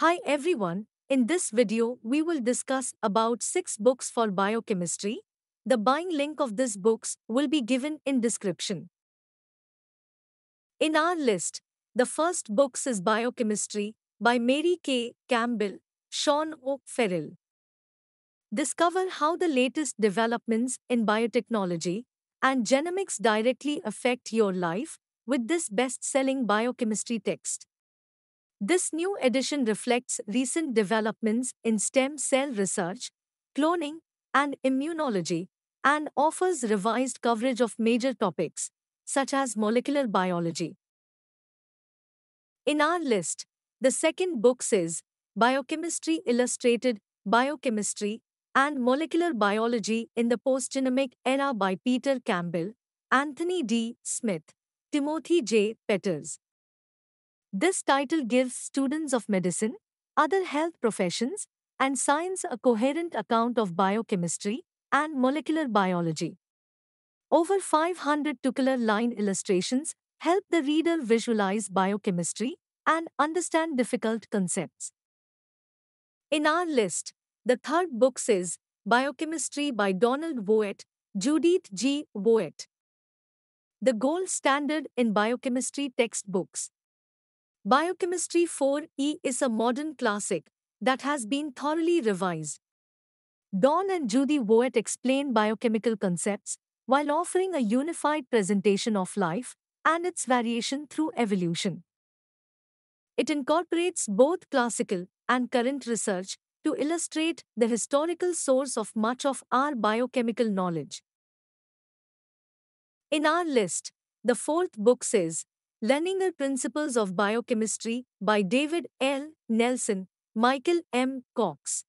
Hi everyone, in this video we will discuss about 6 books for biochemistry. The buying link of these books will be given in description. In our list, the first books is Biochemistry by Mary K. Campbell, Sean O. Ferrell. Discover how the latest developments in biotechnology and genomics directly affect your life with this best-selling biochemistry text. This new edition reflects recent developments in stem cell research, cloning, and immunology, and offers revised coverage of major topics, such as molecular biology. In our list, the second book is Biochemistry Illustrated Biochemistry and Molecular Biology in the Postgenomic Era by Peter Campbell, Anthony D. Smith, Timothy J. Petters. This title gives students of medicine, other health professions, and science a coherent account of biochemistry and molecular biology. Over 500 tucular line illustrations help the reader visualize biochemistry and understand difficult concepts. In our list, the third book is Biochemistry by Donald Voet, Judith G. Voet. The gold standard in biochemistry textbooks. Biochemistry 4E is a modern classic that has been thoroughly revised. Don and Judy Woet explain biochemical concepts while offering a unified presentation of life and its variation through evolution. It incorporates both classical and current research to illustrate the historical source of much of our biochemical knowledge. In our list, the fourth book says Learning Principles of Biochemistry by David L. Nelson, Michael M. Cox.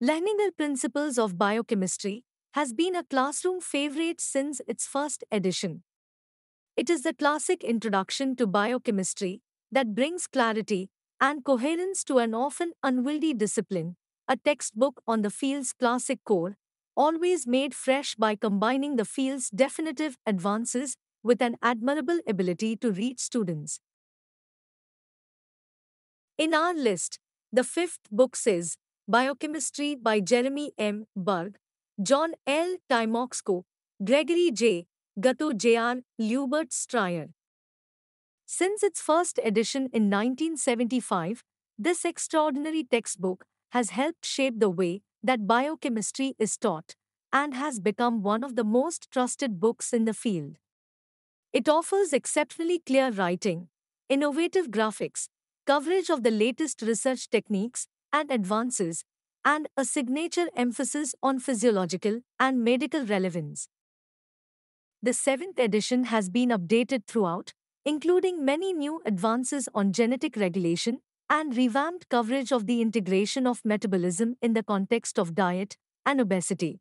Learning Principles of Biochemistry has been a classroom favorite since its first edition. It is the classic introduction to biochemistry that brings clarity and coherence to an often unwieldy discipline, a textbook on the field's classic core, always made fresh by combining the field's definitive advances with an admirable ability to reach students. In our list, the fifth book is Biochemistry by Jeremy M. Berg, John L. Timoxco, Gregory J. Gatto J.R. Lubert Stryer. Since its first edition in 1975, this extraordinary textbook has helped shape the way that biochemistry is taught and has become one of the most trusted books in the field. It offers exceptionally clear writing, innovative graphics, coverage of the latest research techniques and advances, and a signature emphasis on physiological and medical relevance. The seventh edition has been updated throughout, including many new advances on genetic regulation and revamped coverage of the integration of metabolism in the context of diet and obesity.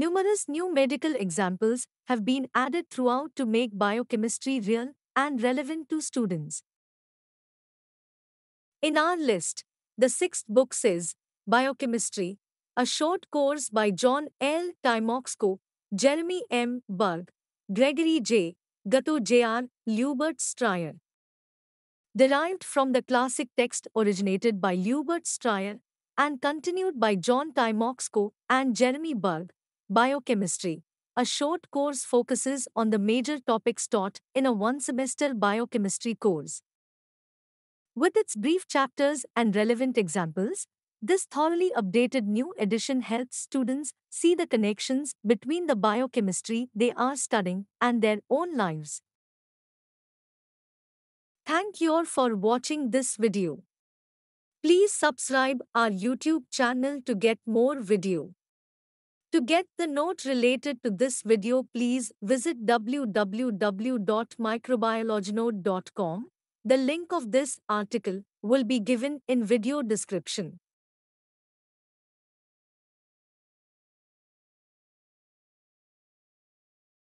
Numerous new medical examples have been added throughout to make biochemistry real and relevant to students. In our list, the sixth book says Biochemistry, a short course by John L. Timoxco, Jeremy M. Berg, Gregory J. Gatto J.R. Lubert Stryer. Derived from the classic text originated by Lubert Stryer and continued by John Timoxco and Jeremy Berg, Biochemistry. A short course focuses on the major topics taught in a one semester biochemistry course. With its brief chapters and relevant examples, this thoroughly updated new edition helps students see the connections between the biochemistry they are studying and their own lives. Thank you all for watching this video. Please subscribe our YouTube channel to get more video. To get the note related to this video, please visit www.microbiologynode.com. The link of this article will be given in video description.